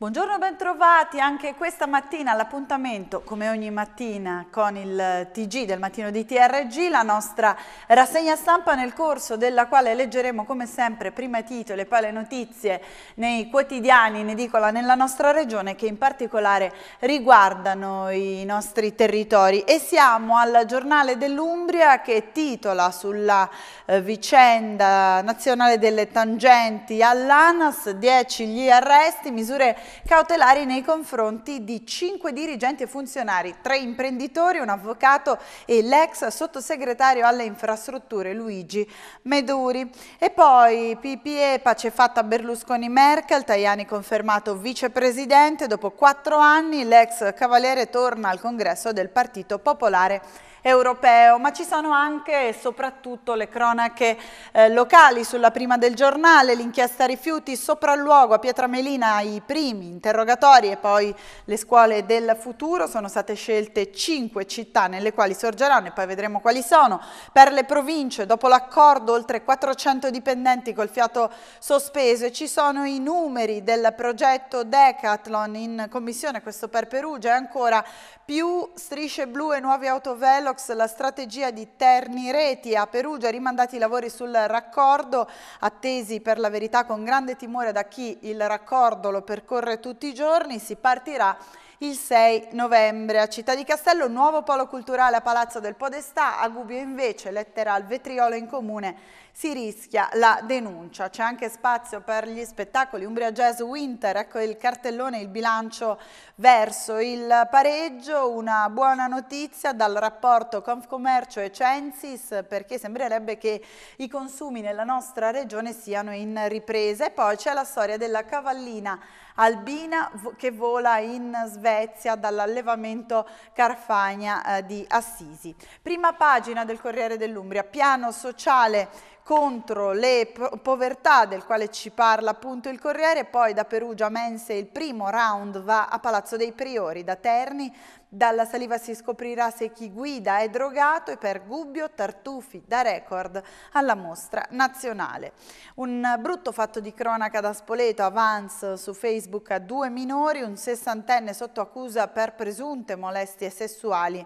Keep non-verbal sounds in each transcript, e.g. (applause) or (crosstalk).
Buongiorno, bentrovati anche questa mattina all'appuntamento, come ogni mattina, con il TG del mattino di TRG, la nostra rassegna stampa nel corso della quale leggeremo come sempre prima titoli e poi le notizie nei quotidiani in edicola nella nostra regione che in particolare riguardano i nostri territori. E siamo al giornale dell'Umbria che titola sulla eh, vicenda nazionale delle tangenti all'ANAS 10 gli arresti, misure cautelari nei confronti di cinque dirigenti e funzionari, tre imprenditori, un avvocato e l'ex sottosegretario alle infrastrutture Luigi Meduri. E poi PPE, pace fatta Berlusconi-Merkel, Tajani confermato vicepresidente, dopo quattro anni l'ex cavaliere torna al congresso del Partito Popolare europeo, ma ci sono anche e soprattutto le cronache eh, locali sulla prima del giornale, l'inchiesta rifiuti, sopralluogo a Pietramelina i primi interrogatori e poi le scuole del futuro, sono state scelte cinque città nelle quali sorgeranno e poi vedremo quali sono. Per le province, dopo l'accordo, oltre 400 dipendenti col fiato sospeso e ci sono i numeri del progetto Decathlon in commissione, questo per Perugia, e ancora più strisce blu e nuovi autovelo Velox la strategia di Terni Reti a Perugia, rimandati i lavori sul raccordo, attesi per la verità con grande timore da chi il raccordo lo percorre tutti i giorni, si partirà il 6 novembre. A Città di Castello, nuovo polo culturale a Palazzo del Podestà, a Gubbio invece, lettera al vetriolo in comune, si rischia la denuncia. C'è anche spazio per gli spettacoli Umbria Jazz Winter, ecco il cartellone, il bilancio verso il pareggio, una buona notizia dal rapporto Confcommercio e Censis perché sembrerebbe che i consumi nella nostra regione siano in ripresa e poi c'è la storia della cavallina albina che vola in Svezia dall'allevamento Carfagna eh, di Assisi. Prima pagina del Corriere dell'Umbria, piano sociale contro le povertà del quale ci parla appunto il Corriere, poi da Perugia a Mense il primo round va a Palazzo dei Priori, da Terni dalla saliva si scoprirà se chi guida è drogato e per Gubbio Tartufi da record alla mostra nazionale. Un brutto fatto di cronaca da Spoleto avance su Facebook a due minori, un sessantenne sotto accusa per presunte molestie sessuali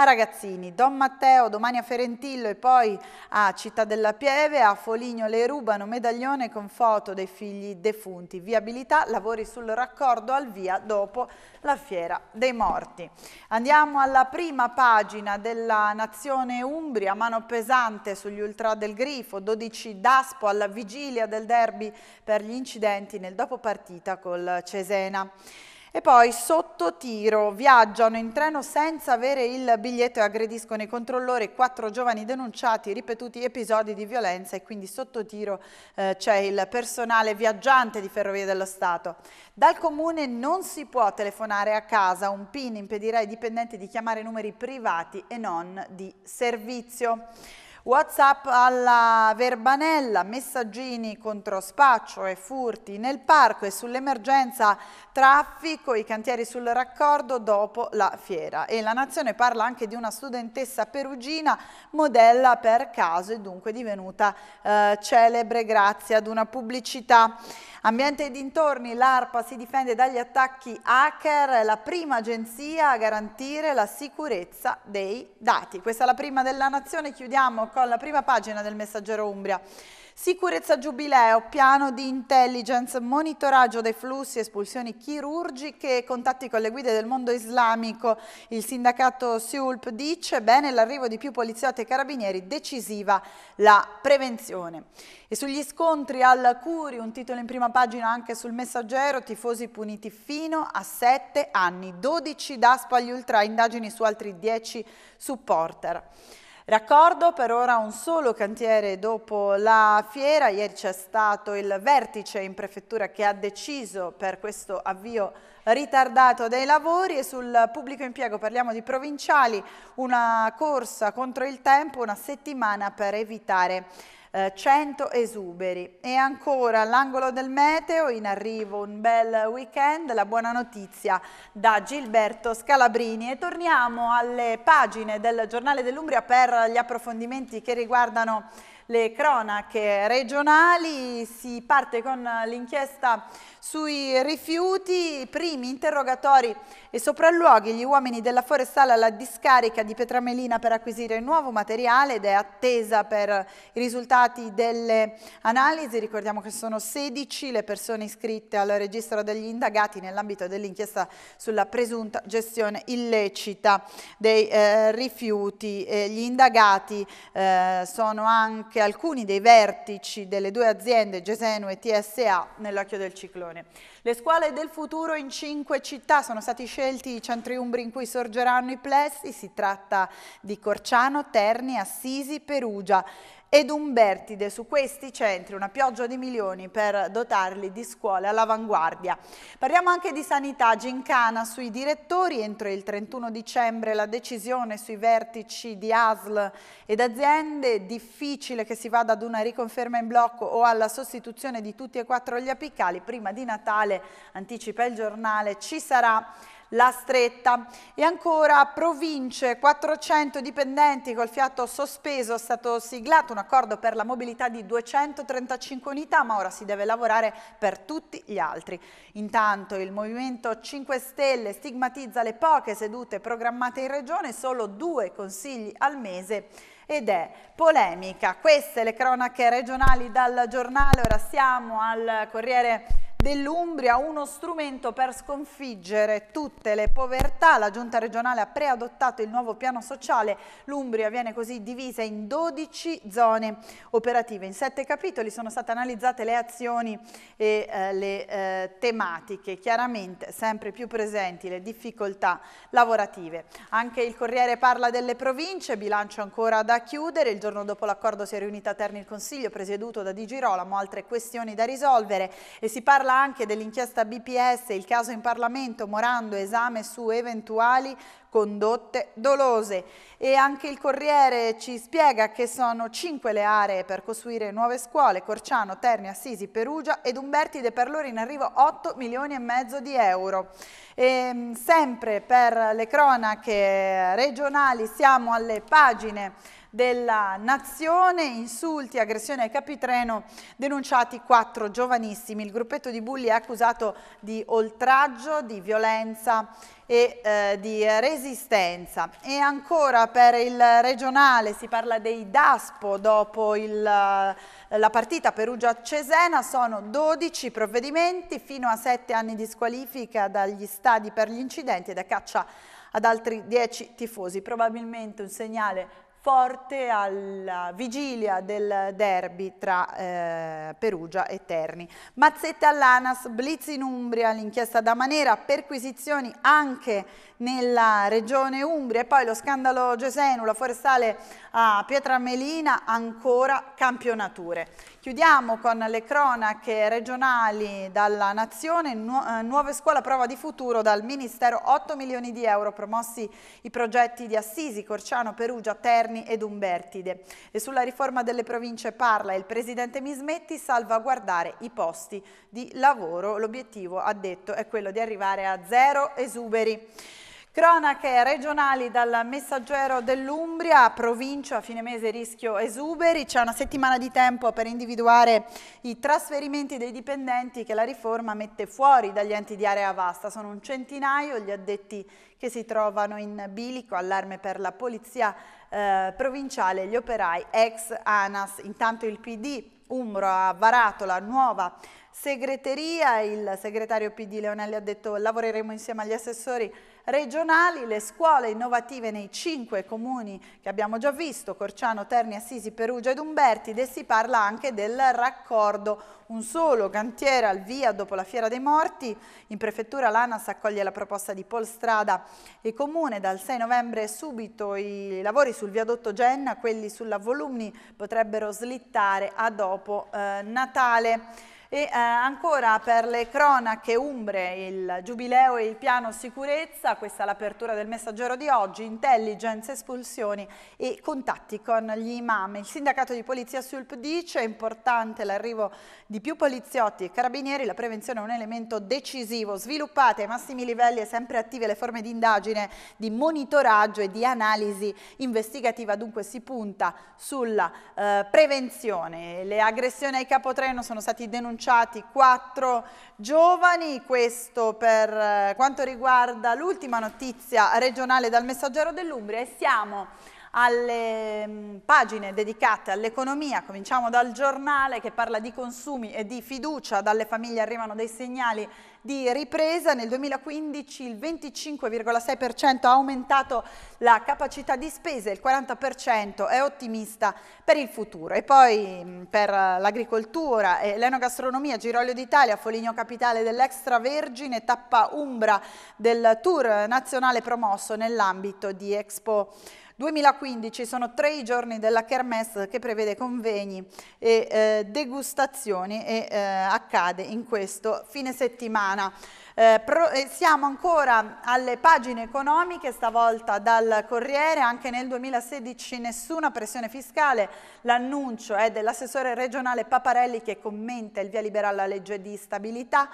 a ragazzini. Don Matteo domani a Ferentillo e poi a Città della Pieve, a Foligno le rubano medaglione con foto dei figli defunti. Viabilità, lavori sul raccordo al via dopo la fiera dei morti. Andiamo alla prima pagina della Nazione Umbria, mano pesante sugli ultra del Grifo, 12 Daspo alla vigilia del derby per gli incidenti nel dopopartita col Cesena. E poi sotto tiro viaggiano in treno senza avere il biglietto e aggrediscono i controllori, quattro giovani denunciati, ripetuti episodi di violenza e quindi sotto tiro eh, c'è il personale viaggiante di Ferrovie dello Stato. Dal comune non si può telefonare a casa, un PIN impedirà ai dipendenti di chiamare numeri privati e non di servizio. Whatsapp alla Verbanella, messaggini contro spaccio e furti nel parco e sull'emergenza traffico, i cantieri sul raccordo dopo la fiera. E la Nazione parla anche di una studentessa perugina, modella per caso e dunque divenuta eh, celebre grazie ad una pubblicità. Ambiente e dintorni, l'ARPA si difende dagli attacchi hacker, la prima agenzia a garantire la sicurezza dei dati. Questa è la prima della Nazione, chiudiamo con la prima pagina del messaggero Umbria. Sicurezza Giubileo, piano di intelligence, monitoraggio dei flussi, espulsioni chirurgiche, contatti con le guide del mondo islamico. Il sindacato Siulp dice bene l'arrivo di più poliziotti e carabinieri, decisiva la prevenzione. E sugli scontri al Curi, un titolo in prima pagina anche sul messaggero, tifosi puniti fino a 7 anni, 12 DASPO agli ultra, indagini su altri 10 supporter. Raccordo per ora un solo cantiere dopo la fiera, ieri c'è stato il vertice in prefettura che ha deciso per questo avvio ritardato dei lavori e sul pubblico impiego parliamo di provinciali, una corsa contro il tempo, una settimana per evitare 100 eh, esuberi. E ancora all'angolo del meteo, in arrivo un bel weekend, la buona notizia da Gilberto Scalabrini. E torniamo alle pagine del giornale dell'Umbria per gli approfondimenti che riguardano le cronache regionali, si parte con l'inchiesta sui rifiuti, i primi interrogatori e sopralluoghi gli uomini della forestale alla discarica di Petramelina per acquisire nuovo materiale ed è attesa per i risultati delle analisi. Ricordiamo che sono 16 le persone iscritte al registro degli indagati nell'ambito dell'inchiesta sulla presunta gestione illecita dei eh, rifiuti. E gli indagati eh, sono anche alcuni dei vertici delle due aziende Gesenu e TSA nell'occhio del ciclone. Le scuole del futuro in cinque città sono stati scelte scelti i centri umbri in cui sorgeranno i plessi, si tratta di Corciano, Terni, Assisi, Perugia ed Umbertide su questi centri, una pioggia di milioni per dotarli di scuole all'avanguardia. Parliamo anche di sanità, gincana sui direttori, entro il 31 dicembre la decisione sui vertici di ASL ed aziende, difficile che si vada ad una riconferma in blocco o alla sostituzione di tutti e quattro gli apicali, prima di Natale, anticipa il giornale, ci sarà la Stretta. E ancora province, 400 dipendenti col fiato sospeso, è stato siglato un accordo per la mobilità di 235 unità, ma ora si deve lavorare per tutti gli altri. Intanto il Movimento 5 Stelle stigmatizza le poche sedute programmate in regione, solo due consigli al mese ed è polemica. Queste le cronache regionali dal giornale, ora siamo al Corriere dell'Umbria uno strumento per sconfiggere tutte le povertà. La giunta regionale ha preadottato il nuovo piano sociale. L'Umbria viene così divisa in 12 zone operative. In sette capitoli sono state analizzate le azioni e eh, le eh, tematiche, chiaramente sempre più presenti le difficoltà lavorative. Anche il Corriere parla delle province, bilancio ancora da chiudere. Il giorno dopo l'accordo si è riunito a Terni il Consiglio presieduto da Di Girolamo, altre questioni da risolvere e si parla parla anche dell'inchiesta BPS, il caso in Parlamento, Morando, esame su eventuali condotte dolose. E anche il Corriere ci spiega che sono cinque le aree per costruire nuove scuole, Corciano, Terni, Assisi, Perugia ed Umbertide per loro in arrivo 8 milioni e mezzo di euro. E ehm, sempre per le cronache regionali siamo alle pagine della nazione, insulti, aggressione ai capitreno, denunciati quattro giovanissimi. Il gruppetto di bulli è accusato di oltraggio, di violenza e eh, di resistenza. E ancora per il regionale si parla dei DASPO dopo il, eh, la partita Perugia-Cesena, sono 12 provvedimenti fino a 7 anni di squalifica dagli stadi per gli incidenti ed è caccia ad altri 10 tifosi, probabilmente un segnale forte alla vigilia del derby tra eh, Perugia e Terni. Mazzette all'Anas, Blitz in Umbria, l'inchiesta da Manera, perquisizioni anche nella regione Umbria e poi lo scandalo Gesenu, la forestale a Pietramelina, ancora campionature. Chiudiamo con le cronache regionali dalla Nazione, nu eh, nuove scuole a prova di futuro dal Ministero 8 milioni di euro, promossi i progetti di Assisi, Corciano, Perugia, Terni ed Umbertide. E sulla riforma delle province parla il Presidente Mismetti, salvaguardare i posti di lavoro. L'obiettivo, ha detto, è quello di arrivare a zero esuberi. Cronache regionali dal messaggero dell'Umbria, provincia, a fine mese rischio esuberi, c'è una settimana di tempo per individuare i trasferimenti dei dipendenti che la riforma mette fuori dagli enti di area vasta, sono un centinaio gli addetti che si trovano in bilico, allarme per la polizia eh, provinciale, gli operai ex ANAS, intanto il PD Umbro ha varato la nuova segreteria, il segretario PD Leonelli ha detto lavoreremo insieme agli assessori regionali, le scuole innovative nei cinque comuni che abbiamo già visto, Corciano, Terni, Assisi, Perugia ed Umberti, e si parla anche del raccordo un solo cantiere al via dopo la Fiera dei Morti, in prefettura l'ANAS accoglie la proposta di Polstrada e Comune, dal 6 novembre subito i lavori sul viadotto Genna, quelli sulla Volumni potrebbero slittare a dopo dopo eh, Natale. E eh, ancora per le cronache Umbre, il giubileo e il piano sicurezza, questa è l'apertura del messaggero di oggi, intelligence, espulsioni e contatti con gli imam. Il sindacato di polizia Sulp dice è importante l'arrivo di più poliziotti e carabinieri, la prevenzione è un elemento decisivo, sviluppate ai massimi livelli e sempre attive le forme di indagine, di monitoraggio e di analisi investigativa, dunque si punta sulla eh, prevenzione. Le aggressioni ai capotreno sono stati denunciati denunciati quattro giovani, questo per eh, quanto riguarda l'ultima notizia regionale dal Messaggero dell'Umbria e siamo alle mm, pagine dedicate all'economia, cominciamo dal giornale che parla di consumi e di fiducia, dalle famiglie arrivano dei segnali di ripresa, nel 2015 il 25,6% ha aumentato la capacità di spesa, il 40% è ottimista per il futuro. E poi mm, per l'agricoltura e l'enogastronomia, Giroglio d'Italia, Foligno Capitale dell'Extravergine, tappa Umbra del Tour nazionale promosso nell'ambito di Expo 2015 sono tre i giorni della Kermesse che prevede convegni e eh, degustazioni e eh, accade in questo fine settimana. Eh, pro, eh, siamo ancora alle pagine economiche, stavolta dal Corriere, anche nel 2016 nessuna pressione fiscale, l'annuncio è dell'assessore regionale Paparelli che commenta il via libera alla legge di stabilità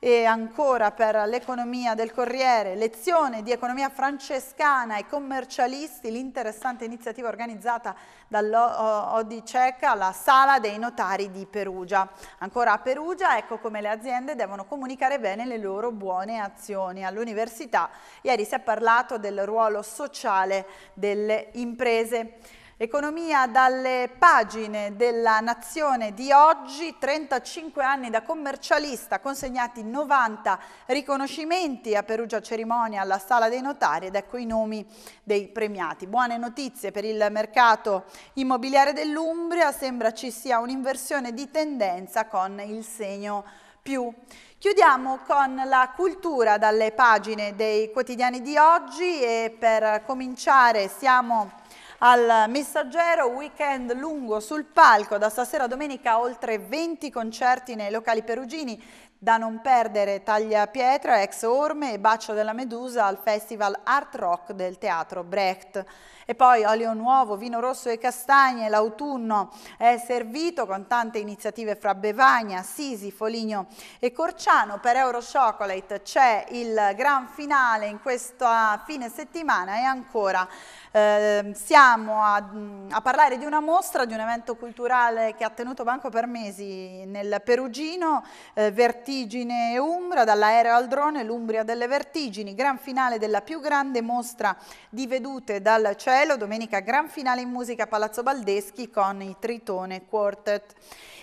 e ancora per l'economia del Corriere, lezione di economia francescana ai commercialisti, l'interessante iniziativa organizzata dall'Odiceca, la Sala dei Notari di Perugia. Ancora a Perugia, ecco come le aziende devono comunicare bene le loro buone azioni. All'università ieri si è parlato del ruolo sociale delle imprese. Economia dalle pagine della Nazione di oggi, 35 anni da commercialista, consegnati 90 riconoscimenti a Perugia Cerimonia alla Sala dei Notari ed ecco i nomi dei premiati. Buone notizie per il mercato immobiliare dell'Umbria, sembra ci sia un'inversione di tendenza con il segno più. Chiudiamo con la cultura dalle pagine dei quotidiani di oggi e per cominciare siamo al Messaggero, weekend lungo sul palco, da stasera a domenica oltre 20 concerti nei locali perugini, da non perdere Taglia Pietra, Ex Orme e Bacio della Medusa al Festival Art Rock del Teatro Brecht. E poi olio nuovo, vino rosso e castagne, l'autunno è servito con tante iniziative fra Bevagna, Sisi, Foligno e Corciano. Per Euro Chocolate c'è il gran finale in questa fine settimana e ancora eh, siamo a, mm, a parlare di una mostra, di un evento culturale che ha tenuto banco per mesi nel Perugino, eh, Vertigine e Umbra, dall'aereo al drone, l'Umbria delle Vertigini, gran finale della più grande mostra di vedute dal cielo Raffaello, domenica gran finale in musica a Palazzo Baldeschi con i Tritone Quartet.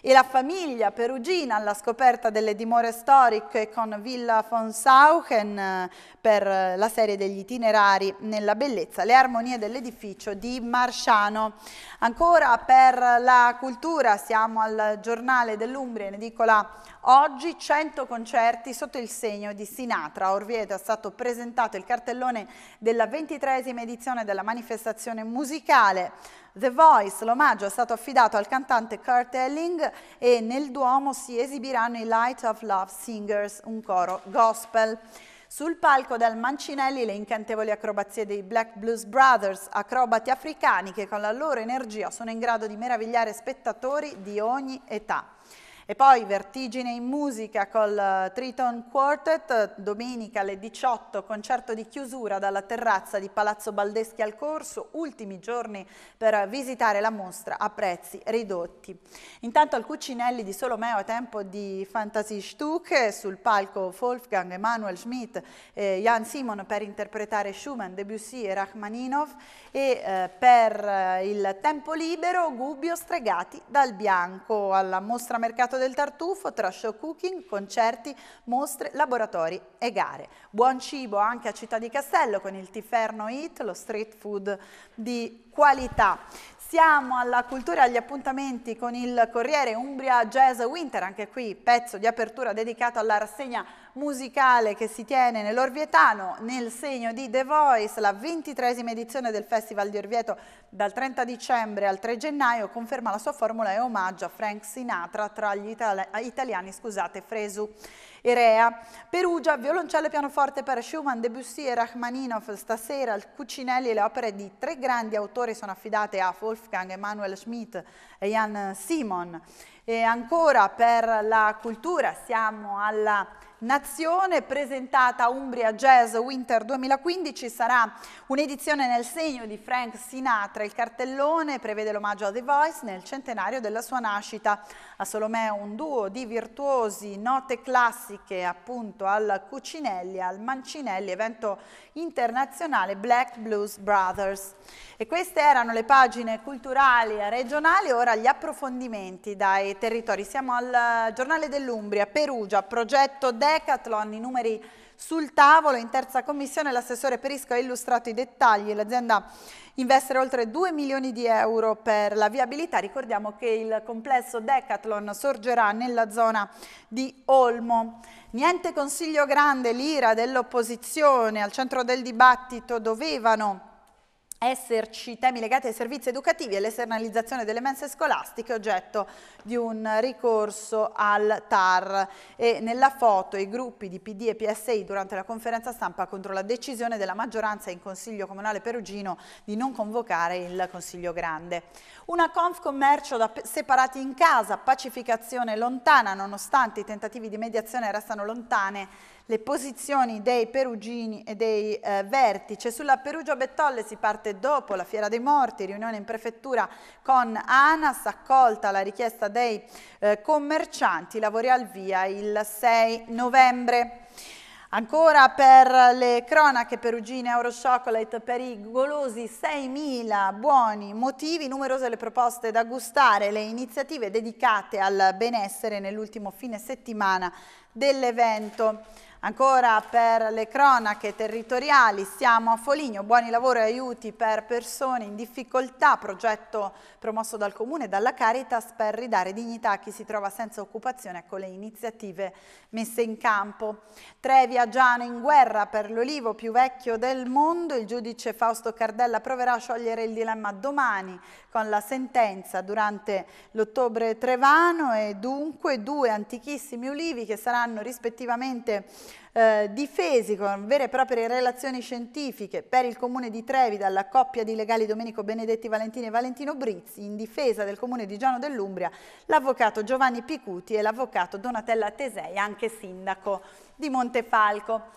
E la famiglia perugina alla scoperta delle dimore storiche con Villa von Sauchen eh, per eh, la serie degli itinerari nella bellezza, le armonie dell'edificio di Marciano. Ancora per la cultura siamo al giornale dell'Umbria in edicola Oggi 100 concerti sotto il segno di Sinatra. A Orvieto è stato presentato il cartellone della ventitresima edizione della manifestazione musicale. The Voice, l'omaggio è stato affidato al cantante Kurt Elling e nel Duomo si esibiranno i Light of Love Singers, un coro gospel. Sul palco dal Mancinelli le incantevoli acrobazie dei Black Blues Brothers, acrobati africani che con la loro energia sono in grado di meravigliare spettatori di ogni età. E poi Vertigine in musica col eh, Triton Quartet, domenica alle 18, concerto di chiusura dalla terrazza di Palazzo Baldeschi al Corso, ultimi giorni per visitare la mostra a prezzi ridotti. Intanto al Cucinelli di Solomeo è tempo di Fantasy Stuke, sul palco Wolfgang Emanuel Schmidt e Jan Simon per interpretare Schumann, Debussy e Rachmaninov e eh, per eh, il tempo libero Gubbio Stregati dal Bianco alla mostra Mercato mercato del tartufo tra show cooking, concerti, mostre, laboratori e gare. Buon cibo anche a Città di Castello con il Tiferno Eat, lo street food di qualità. Siamo alla cultura e agli appuntamenti con il Corriere Umbria Jazz Winter, anche qui pezzo di apertura dedicato alla rassegna musicale che si tiene nell'Orvietano nel segno di The Voice, la ventitresima edizione del Festival di Orvieto dal 30 dicembre al 3 gennaio conferma la sua formula e omaggio a Frank Sinatra tra gli itali italiani scusate, Fresu Erea, Perugia, violoncello e pianoforte per Schumann, Debussy e Rachmaninoff stasera il Cucinelli e le opere di tre grandi autori sono affidate a Wolfgang Emanuel Schmidt e Jan Simon. E ancora per la cultura siamo alla nazione presentata Umbria Jazz Winter 2015 sarà un'edizione nel segno di Frank Sinatra. Il cartellone prevede l'omaggio a The Voice nel centenario della sua nascita. A Solomè un duo di virtuosi, note classiche appunto al Cucinelli, al Mancinelli, evento internazionale Black Blues Brothers. E queste erano le pagine culturali e regionali, ora gli approfondimenti dai territori. Siamo al eh, Giornale dell'Umbria, Perugia, progetto DEA Decathlon, i numeri sul tavolo. In terza commissione l'assessore Perisco ha illustrato i dettagli. L'azienda investe oltre 2 milioni di euro per la viabilità. Ricordiamo che il complesso Decathlon sorgerà nella zona di Olmo. Niente consiglio grande, l'ira dell'opposizione al centro del dibattito dovevano esserci temi legati ai servizi educativi e l'esternalizzazione delle mense scolastiche oggetto di un ricorso al TAR e nella foto i gruppi di PD e PSI durante la conferenza stampa contro la decisione della maggioranza in Consiglio Comunale Perugino di non convocare il Consiglio Grande. Una conf commercio da separati in casa, pacificazione lontana nonostante i tentativi di mediazione restano lontane le posizioni dei perugini e dei eh, vertici. Sulla Perugia Bettolle si parte dopo la Fiera dei Morti, riunione in prefettura con ANAS, accolta la richiesta dei eh, commercianti, lavori al via il 6 novembre. Ancora per le cronache perugine Euroschocolate per i golosi 6.000 buoni motivi, numerose le proposte da gustare, le iniziative dedicate al benessere nell'ultimo fine settimana dell'evento. Ancora per le cronache territoriali, siamo a Foligno, buoni lavori e aiuti per persone in difficoltà, progetto promosso dal Comune e dalla Caritas per ridare dignità a chi si trova senza occupazione con le iniziative messe in campo. Trevi Giano in guerra per l'olivo più vecchio del mondo, il giudice Fausto Cardella proverà a sciogliere il dilemma domani con la sentenza durante l'ottobre trevano e dunque due antichissimi ulivi che saranno rispettivamente eh, difesi con vere e proprie relazioni scientifiche per il comune di Trevi dalla coppia di legali Domenico Benedetti Valentini e Valentino Brizzi, in difesa del comune di Giano dell'Umbria, l'avvocato Giovanni Picuti e l'avvocato Donatella Tesei, anche sindaco di Montefalco.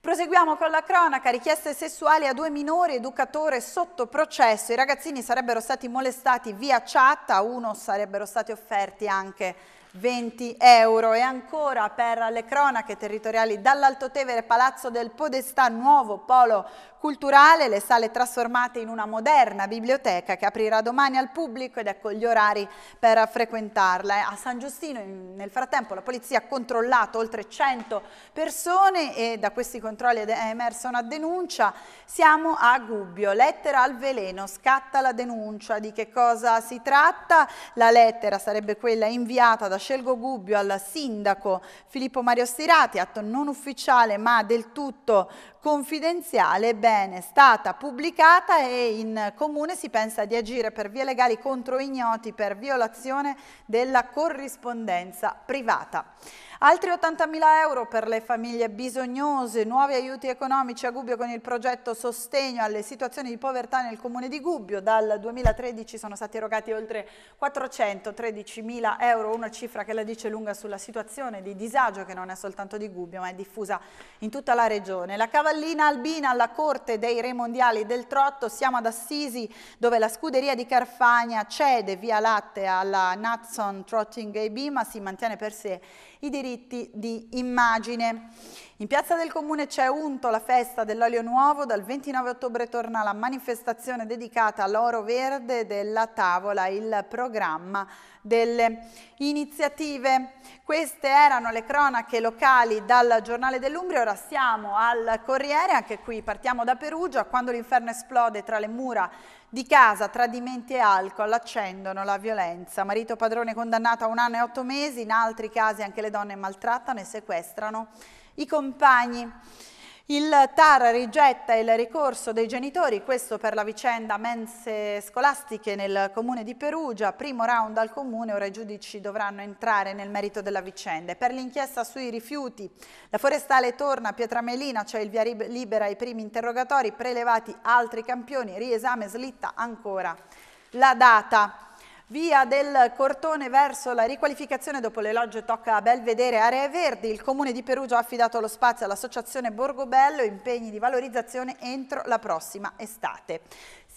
Proseguiamo con la cronaca, richieste sessuali a due minori, educatore sotto processo, i ragazzini sarebbero stati molestati via chat, a uno sarebbero stati offerti anche 20 euro. E ancora per le cronache territoriali dall'Alto Tevere, Palazzo del Podestà, nuovo polo culturale, le sale trasformate in una moderna biblioteca che aprirà domani al pubblico ed ecco gli orari per frequentarla. A San Giustino nel frattempo la polizia ha controllato oltre 100 persone e da questi controlli è emersa una denuncia. Siamo a Gubbio, lettera al veleno, scatta la denuncia. Di che cosa si tratta? La lettera sarebbe quella inviata da Scelgo Gubbio al sindaco Filippo Mario Stirati, atto non ufficiale ma del tutto confidenziale, bene, è stata pubblicata e in comune si pensa di agire per vie legali contro ignoti per violazione della corrispondenza privata. Altri 80.000 euro per le famiglie bisognose, nuovi aiuti economici a Gubbio con il progetto Sostegno alle situazioni di povertà nel comune di Gubbio. Dal 2013 sono stati erogati oltre 413.000 euro, una cifra che la dice lunga sulla situazione di disagio che non è soltanto di Gubbio ma è diffusa in tutta la regione. La cavallina albina alla corte dei re mondiali del trotto, siamo ad Assisi dove la scuderia di Carfagna cede via latte alla Natson Trotting AB ma si mantiene per sé i diritti di immagine. In Piazza del Comune c'è unto la festa dell'olio nuovo, dal 29 ottobre torna la manifestazione dedicata all'oro verde della tavola, il programma delle iniziative. Queste erano le cronache locali dal Giornale dell'Umbria, ora siamo al Corriere, anche qui partiamo da Perugia, quando l'inferno esplode tra le mura di casa, tradimenti e alcol accendono la violenza. Marito padrone condannato a un anno e otto mesi, in altri casi anche le donne maltrattano e sequestrano i compagni. Il TAR rigetta il ricorso dei genitori, questo per la vicenda mense scolastiche nel comune di Perugia, primo round al comune, ora i giudici dovranno entrare nel merito della vicenda. Per l'inchiesta sui rifiuti, la forestale torna a Pietramelina, c'è cioè il via libera ai primi interrogatori, prelevati altri campioni, riesame slitta ancora la data. Via del Cortone verso la riqualificazione dopo l'elogio tocca a Belvedere Aree Verdi. Il Comune di Perugia ha affidato lo spazio all'Associazione Borgobello, impegni di valorizzazione entro la prossima estate.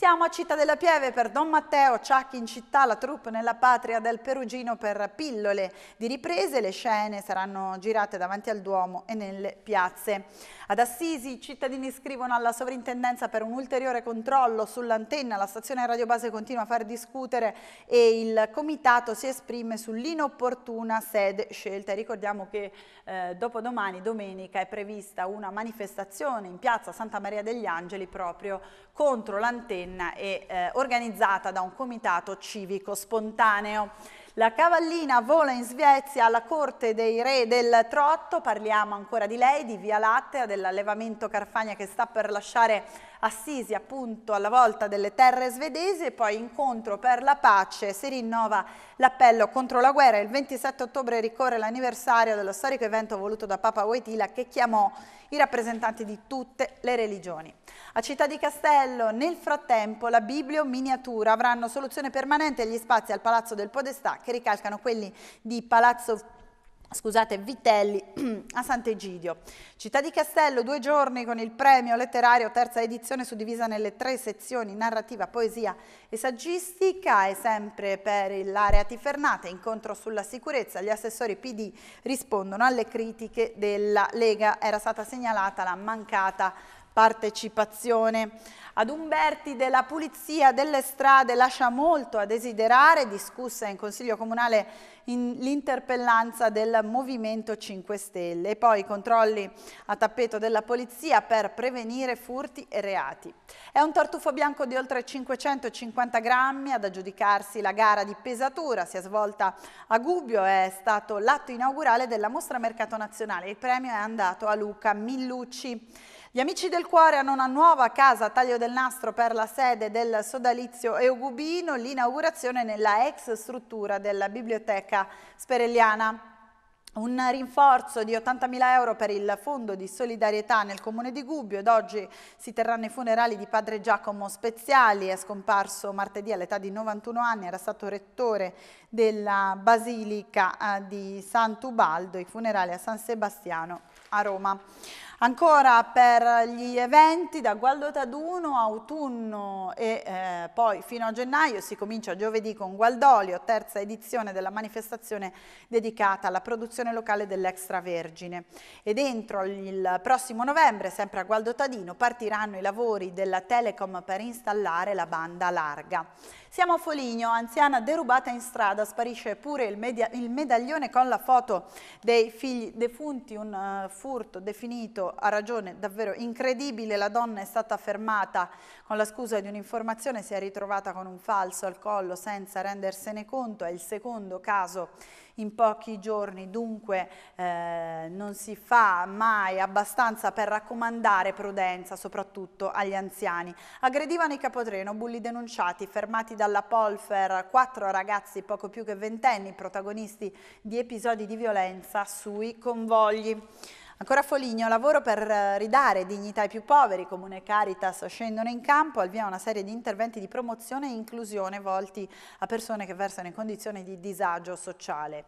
Siamo a Città della Pieve per Don Matteo, Ciacchi in città, la troupe nella patria del Perugino per pillole di riprese. Le scene saranno girate davanti al Duomo e nelle piazze. Ad Assisi i cittadini scrivono alla sovrintendenza per un ulteriore controllo sull'antenna. La stazione radiobase continua a far discutere e il comitato si esprime sull'inopportuna sede scelta. Ricordiamo che eh, dopodomani, domenica, è prevista una manifestazione in piazza Santa Maria degli Angeli proprio contro l'antenna Enna e eh, organizzata da un comitato civico spontaneo. La cavallina vola in Svezia alla corte dei re del Trotto, parliamo ancora di lei, di Via Lattea, dell'allevamento Carfagna che sta per lasciare Assisi appunto alla volta delle terre svedesi e poi incontro per la pace, si rinnova l'appello contro la guerra, il 27 ottobre ricorre l'anniversario dello storico evento voluto da Papa Wojtyla che chiamò i rappresentanti di tutte le religioni a Città di Castello, nel frattempo, la Biblio Miniatura avranno soluzione permanente agli spazi al Palazzo del Podestà che ricalcano quelli di Palazzo scusate, Vitelli (clears throat) a Sant'Egidio. Città di Castello, due giorni con il premio letterario terza edizione suddivisa nelle tre sezioni narrativa, poesia e saggistica e sempre per l'area Tifernate, incontro sulla sicurezza, gli assessori PD rispondono alle critiche della Lega, era stata segnalata la mancata partecipazione. Ad Umberti della pulizia delle strade lascia molto a desiderare, discussa in Consiglio Comunale l'interpellanza del Movimento 5 Stelle e poi i controlli a tappeto della Polizia per prevenire furti e reati. È un tartufo bianco di oltre 550 grammi ad aggiudicarsi la gara di pesatura, si è svolta a Gubbio, è stato l'atto inaugurale della Mostra Mercato Nazionale, il premio è andato a Luca Millucci. Gli amici del cuore hanno una nuova casa a taglio del nastro per la sede del sodalizio Eugubino, l'inaugurazione nella ex struttura della biblioteca sperelliana. Un rinforzo di 80.000 euro per il fondo di solidarietà nel comune di Gubbio ed oggi si terranno i funerali di padre Giacomo Speziali, è scomparso martedì all'età di 91 anni, era stato rettore della Basilica eh, di Sant'Ubaldo, i funerali a San Sebastiano a Roma. Ancora per gli eventi da Gualdo Taduno, autunno e eh, poi fino a gennaio si comincia giovedì con Gualdolio, terza edizione della manifestazione dedicata alla produzione locale dell'extravergine. E dentro il prossimo novembre, sempre a Gualdo Tadino, partiranno i lavori della Telecom per installare la banda larga. Siamo a Foligno, anziana derubata in strada, sparisce pure il, media, il medaglione con la foto dei figli defunti, un uh, furto definito a ragione davvero incredibile, la donna è stata fermata con la scusa di un'informazione, si è ritrovata con un falso al collo senza rendersene conto, è il secondo caso in pochi giorni, dunque eh, non si fa mai abbastanza per raccomandare prudenza soprattutto agli anziani. Aggredivano i capotreno, bulli denunciati, fermati dalla Polfer, quattro ragazzi poco più che ventenni protagonisti di episodi di violenza sui convogli. Ancora Foligno, lavoro per eh, ridare dignità ai più poveri, Comune Caritas scendono in campo, al via una serie di interventi di promozione e inclusione volti a persone che versano in condizioni di disagio sociale.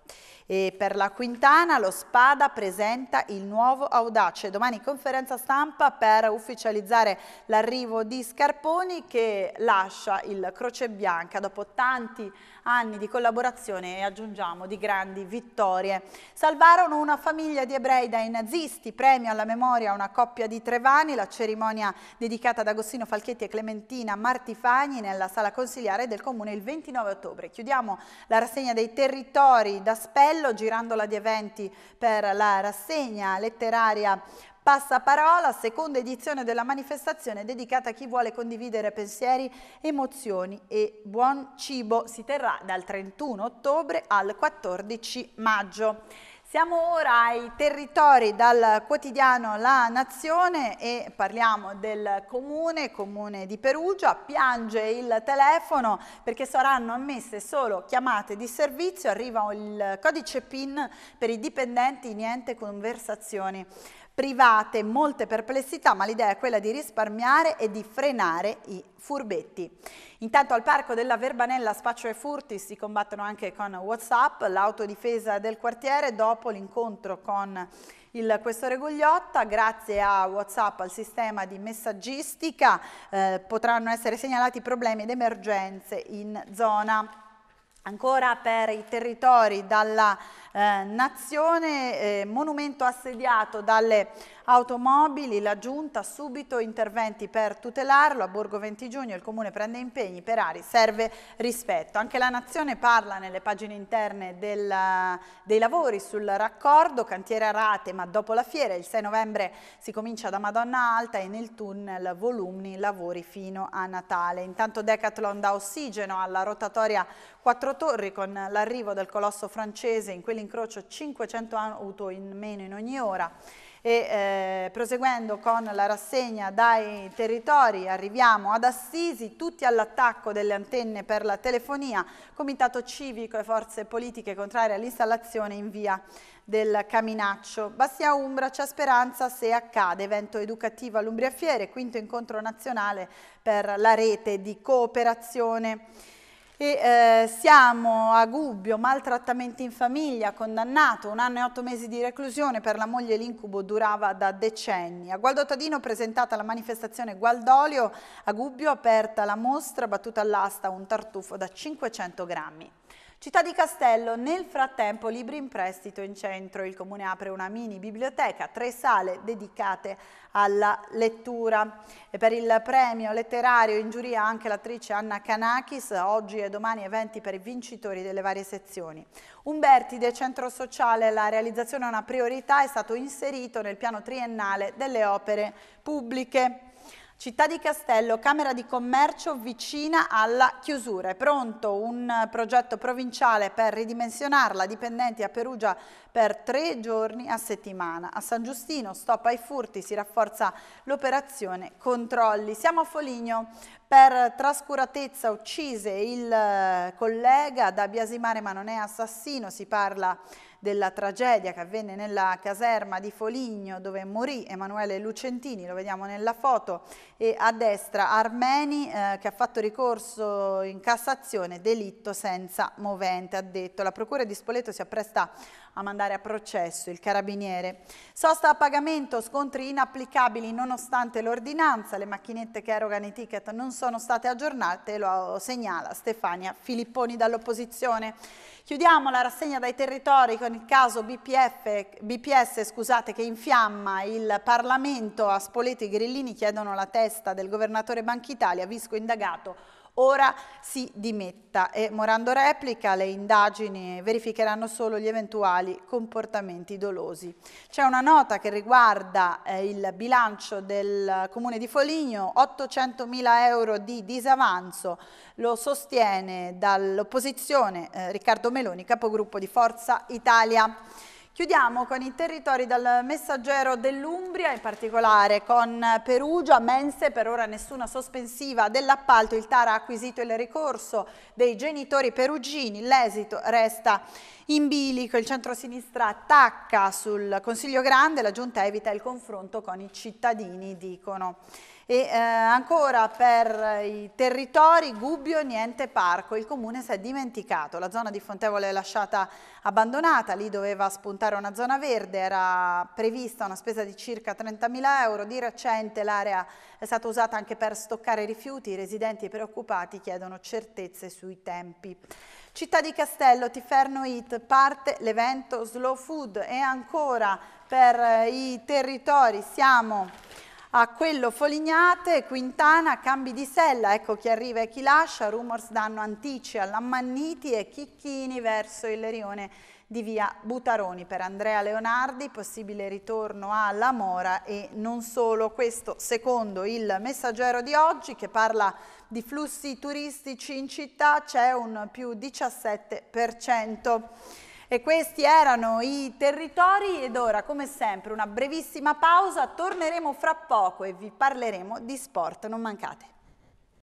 E per la Quintana lo Spada presenta il nuovo Audace, domani conferenza stampa per ufficializzare l'arrivo di Scarponi che lascia il Croce Bianca dopo tanti anni anni di collaborazione e aggiungiamo di grandi vittorie. Salvarono una famiglia di ebrei dai nazisti, premio alla memoria a una coppia di Trevani, la cerimonia dedicata ad Agostino Falchetti e Clementina Martifagni nella sala consiliare del comune il 29 ottobre. Chiudiamo la rassegna dei territori da Spello girandola di eventi per la rassegna letteraria Passa parola, seconda edizione della manifestazione dedicata a chi vuole condividere pensieri, emozioni e buon cibo. Si terrà dal 31 ottobre al 14 maggio. Siamo ora ai territori dal quotidiano La Nazione e parliamo del comune, comune di Perugia, piange il telefono perché saranno ammesse solo chiamate di servizio, arriva il codice PIN per i dipendenti, niente conversazioni private molte perplessità, ma l'idea è quella di risparmiare e di frenare i furbetti. Intanto al parco della Verbanella Spaccio e Furti si combattono anche con Whatsapp, l'autodifesa del quartiere dopo l'incontro con il questore Gugliotta, grazie a Whatsapp, al sistema di messaggistica, eh, potranno essere segnalati problemi ed emergenze in zona. Ancora per i territori dalla eh, nazione, eh, monumento assediato dalle automobili, la giunta subito interventi per tutelarlo, a Borgo 20 giugno il comune prende impegni per Ari, serve rispetto. Anche la nazione parla nelle pagine interne del, dei lavori sul raccordo, cantiere a rate ma dopo la fiera, il 6 novembre si comincia da Madonna Alta e nel tunnel volumni lavori fino a Natale. Intanto Decathlon dà ossigeno alla rotatoria Quattro Torri con l'arrivo del colosso francese in quell'interno l'incrocio 500 auto in meno in ogni ora e eh, proseguendo con la rassegna dai territori arriviamo ad Assisi, tutti all'attacco delle antenne per la telefonia, comitato civico e forze politiche contrarie all'installazione in via del Caminaccio. Bastia Umbra c'è speranza se accade, evento educativo all'Umbria Fiere, quinto incontro nazionale per la rete di cooperazione e eh, siamo a Gubbio, maltrattamenti in famiglia, condannato, un anno e otto mesi di reclusione per la moglie l'incubo durava da decenni. A Gualdo Tadino presentata la manifestazione Gualdolio, a Gubbio aperta la mostra, battuta all'asta un tartufo da 500 grammi. Città di Castello, nel frattempo libri in prestito in centro, il comune apre una mini biblioteca, tre sale dedicate alla lettura. E per il premio letterario in giuria anche l'attrice Anna Canakis, oggi e domani eventi per i vincitori delle varie sezioni. Umberti del Centro Sociale, la realizzazione è una priorità, è stato inserito nel piano triennale delle opere pubbliche. Città di Castello, Camera di Commercio vicina alla chiusura. È pronto un progetto provinciale per ridimensionarla, dipendenti a Perugia per tre giorni a settimana. A San Giustino, stop ai furti, si rafforza l'operazione controlli. Siamo a Foligno, per trascuratezza uccise il eh, collega da biasimare ma non è assassino, si parla di della tragedia che avvenne nella caserma di Foligno dove morì Emanuele Lucentini, lo vediamo nella foto, e a destra Armeni eh, che ha fatto ricorso in Cassazione, delitto senza movente, ha detto. La procura di Spoleto si appresta a mandare a processo il carabiniere. Sosta a pagamento, scontri inapplicabili nonostante l'ordinanza, le macchinette che erogano i ticket non sono state aggiornate, lo segnala Stefania Filipponi dall'opposizione. Chiudiamo la rassegna dai territori con il caso BPF, BPS scusate, che infiamma il Parlamento. A Spoleto i Grillini chiedono la testa del governatore Banca Italia, Visco indagato ora si dimetta e Morando replica le indagini verificheranno solo gli eventuali comportamenti dolosi. C'è una nota che riguarda eh, il bilancio del comune di Foligno, 800.000 euro di disavanzo, lo sostiene dall'opposizione eh, Riccardo Meloni, capogruppo di Forza Italia. Chiudiamo con i territori dal messaggero dell'Umbria, in particolare con Perugia, Mense, per ora nessuna sospensiva dell'appalto, il TAR ha acquisito il ricorso dei genitori perugini, l'esito resta in bilico, il centrosinistra attacca sul Consiglio Grande, la Giunta evita il confronto con i cittadini, dicono. E eh, ancora per i territori, Gubbio, niente parco, il comune si è dimenticato, la zona di Fontevole è lasciata abbandonata, lì doveva spuntare una zona verde, era prevista una spesa di circa 30.000 euro, di recente l'area è stata usata anche per stoccare rifiuti, i residenti preoccupati chiedono certezze sui tempi. Città di Castello, Tiferno It, parte l'evento Slow Food e ancora per eh, i territori siamo a quello Folignate, Quintana, cambi di sella, ecco chi arriva e chi lascia, rumors danno Antici all'Ammanniti e Chicchini verso il Lerione di via Butaroni. Per Andrea Leonardi possibile ritorno alla Mora e non solo questo secondo il messaggero di oggi che parla di flussi turistici in città c'è un più 17%. E questi erano i territori ed ora come sempre una brevissima pausa, torneremo fra poco e vi parleremo di sport, non mancate.